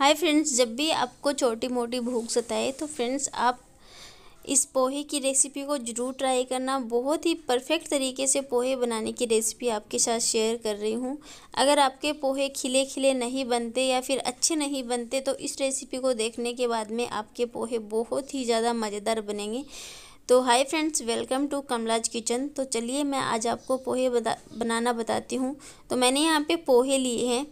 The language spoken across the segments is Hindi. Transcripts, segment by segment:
हाय फ्रेंड्स जब भी आपको छोटी मोटी भूख सताए तो फ्रेंड्स आप इस पोहे की रेसिपी को ज़रूर ट्राई करना बहुत ही परफेक्ट तरीके से पोहे बनाने की रेसिपी आपके साथ शेयर कर रही हूँ अगर आपके पोहे खिले खिले नहीं बनते या फिर अच्छे नहीं बनते तो इस रेसिपी को देखने के बाद में आपके पोहे बहुत ही ज़्यादा मज़ेदार बनेंगे तो hi friends welcome to Kamala's kitchen तो चलिए मैं आज आपको पोहे बता, बनाना बताती हूँ तो मैंने यहाँ पर पोहे लिए हैं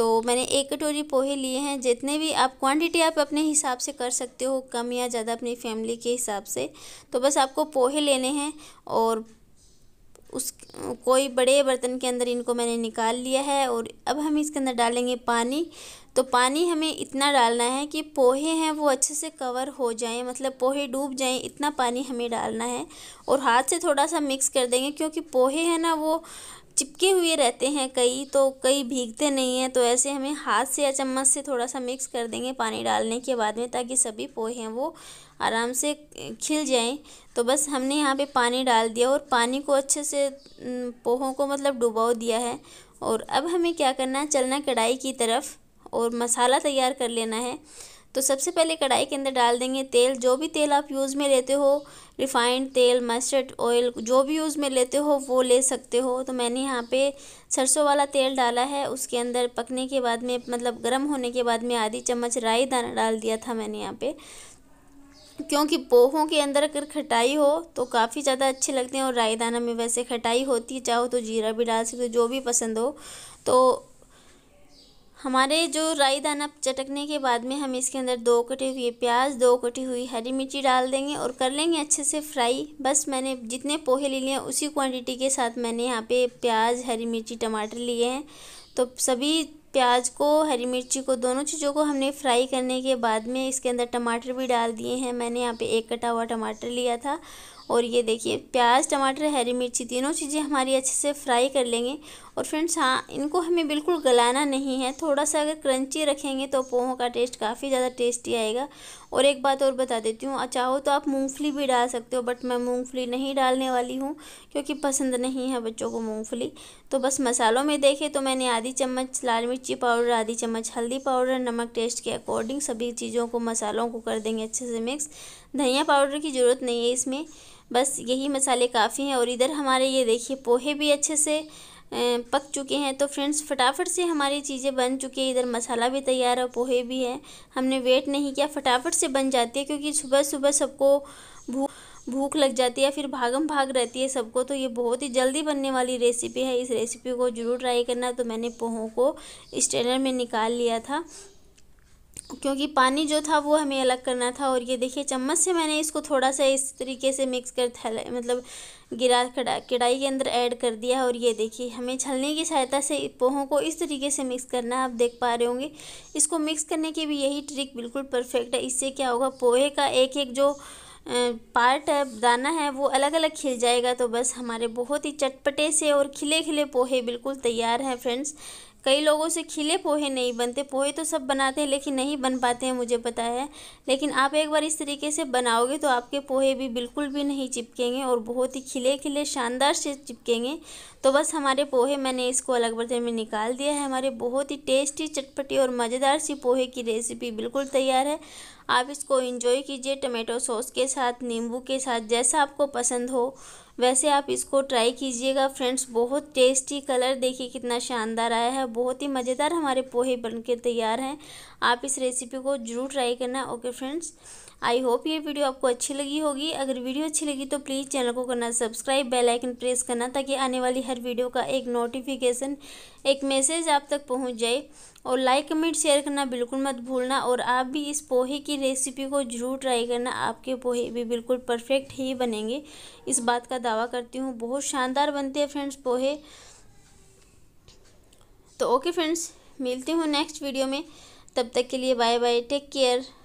तो मैंने एक कटोरी पोहे लिए हैं जितने भी आप क्वांटिटी आप अपने हिसाब से कर सकते हो कम या ज़्यादा अपनी फैमिली के हिसाब से तो बस आपको पोहे लेने हैं और उस कोई बड़े बर्तन के अंदर इनको मैंने निकाल लिया है और अब हम इसके अंदर डालेंगे पानी तो पानी हमें इतना डालना है कि पोहे हैं वो अच्छे से कवर हो जाएं मतलब पोहे डूब जाएं इतना पानी हमें डालना है और हाथ से थोड़ा सा मिक्स कर देंगे क्योंकि पोहे हैं ना वो चिपके हुए रहते हैं कई तो कई भीगते नहीं हैं तो ऐसे हमें हाथ से या चम्मच से थोड़ा सा मिक्स कर देंगे पानी डालने के बाद में ताकि सभी पोहे हैं वो आराम से खिल जाएं तो बस हमने यहाँ पे पानी डाल दिया और पानी को अच्छे से पोहों को मतलब डुबो दिया है और अब हमें क्या करना है चलना कढ़ाई की तरफ और मसाला तैयार कर लेना है तो सबसे पहले कढ़ाई के अंदर डाल देंगे तेल जो भी तेल आप यूज़ में लेते हो रिफाइंड तेल मस्टर्ड ऑयल जो भी यूज़ में लेते हो वो ले सकते हो तो मैंने यहाँ पे सरसों वाला तेल डाला है उसके अंदर पकने के बाद में मतलब गर्म होने के बाद में आधी चम्मच राई दाना डाल दिया था मैंने यहाँ पर क्योंकि पोहों के अंदर अगर खटाई हो तो काफ़ी ज़्यादा अच्छे लगते हैं और राई दाना में वैसे खटाई होती है चाहो तो जीरा भी डाल सकते हो जो भी पसंद हो तो हमारे जो राई दाना चटकने के बाद में हम इसके अंदर दो कटे हुए प्याज दो कटी हुई हरी मिर्ची डाल देंगे और कर लेंगे अच्छे से फ्राई बस मैंने जितने पोहे ले लिए हैं उसी क्वांटिटी के साथ मैंने यहाँ पे प्याज हरी मिर्ची टमाटर लिए हैं तो सभी प्याज को हरी मिर्ची को दोनों चीज़ों को हमने फ्राई करने के बाद में इसके अंदर टमाटर भी डाल दिए हैं मैंने यहाँ पे एक कटा हुआ टमाटर लिया था और ये देखिए प्याज टमाटर हरी मिर्ची तीनों चीज़ें हमारी अच्छे से फ्राई कर लेंगे और फ्रेंड्स हाँ इनको हमें बिल्कुल गलाना नहीं है थोड़ा सा अगर क्रंची रखेंगे तो पोहों का टेस्ट काफ़ी ज़्यादा टेस्टी आएगा और एक बात और बता देती हूँ चाहो तो आप मूंगफली भी डाल सकते हो बट मैं मूंगफली नहीं डालने वाली हूँ क्योंकि पसंद नहीं है बच्चों को मूँगफली तो बस मसालों में देखें तो मैंने आधी चम्मच लाल मिर्ची पाउडर आधी चम्मच हल्दी पाउडर नमक टेस्ट के अकॉर्डिंग सभी चीज़ों को मसालों को कर देंगे अच्छे से मिक्स धनिया पाउडर की ज़रूरत नहीं है इसमें बस यही मसाले काफ़ी हैं और इधर हमारे ये देखिए पोहे भी अच्छे से पक चुके हैं तो फ्रेंड्स फटाफट से हमारी चीज़ें बन चुकी है इधर मसाला भी तैयार है पोहे भी हैं हमने वेट नहीं किया फटाफट से बन जाती है क्योंकि सुबह सुबह सबको भूख भूख लग जाती है फिर भागम भाग रहती है सबको तो ये बहुत ही जल्दी बनने वाली रेसिपी है इस रेसिपी को ज़रूर ट्राई करना तो मैंने पोहों को स्टैंडर में निकाल लिया था क्योंकि पानी जो था वो हमें अलग करना था और ये देखिए चम्मच से मैंने इसको थोड़ा सा इस तरीके से मिक्स कर थैला मतलब गिरा कड़ा कढ़ाई के अंदर ऐड कर दिया और ये देखिए हमें छलने की सहायता से पोहों को इस तरीके से मिक्स करना है आप देख पा रहे होंगे इसको मिक्स करने की भी यही ट्रिक बिल्कुल परफेक्ट है इससे क्या होगा पोहे का एक एक जो पार्ट है दाना है वो अलग अलग खिल जाएगा तो बस हमारे बहुत ही चटपटे से और खिले खिले पोहे बिल्कुल तैयार हैं फ्रेंड्स कई लोगों से खिले पोहे नहीं बनते पोहे तो सब बनाते हैं लेकिन नहीं बन पाते हैं मुझे पता है लेकिन आप एक बार इस तरीके से बनाओगे तो आपके पोहे भी बिल्कुल भी नहीं चिपकेंगे और बहुत ही खिले खिले शानदार से चिपकेंगे तो बस हमारे पोहे मैंने इसको अलग बर्तन में निकाल दिया है हमारे बहुत ही टेस्टी चटपटी और मज़ेदार सी पोहे की रेसिपी बिल्कुल तैयार है आप इसको इंजॉय कीजिए टमाटो सॉस के साथ नींबू के साथ जैसा आपको पसंद हो वैसे आप इसको ट्राई कीजिएगा फ्रेंड्स बहुत टेस्टी कलर देखिए कितना शानदार आया है बहुत ही मज़ेदार हमारे पोहे बनके तैयार हैं आप इस रेसिपी को ज़रूर ट्राई करना ओके फ्रेंड्स आई होप ये वीडियो आपको अच्छी लगी होगी अगर वीडियो अच्छी लगी तो प्लीज़ चैनल को करना सब्सक्राइब बेल आइकन प्रेस करना ताकि आने वाली हर वीडियो का एक नोटिफिकेशन एक मैसेज आप तक पहुंच जाए और लाइक कमेंट शेयर करना बिल्कुल मत भूलना और आप भी इस पोहे की रेसिपी को ज़रूर ट्राई करना आपके पोहे भी बिल्कुल परफेक्ट ही बनेंगे इस बात का दावा करती हूँ बहुत शानदार बनते हैं फ्रेंड्स पोहे तो ओके फ्रेंड्स मिलती हूँ नेक्स्ट वीडियो में तब तक के लिए बाय बाय टेक केयर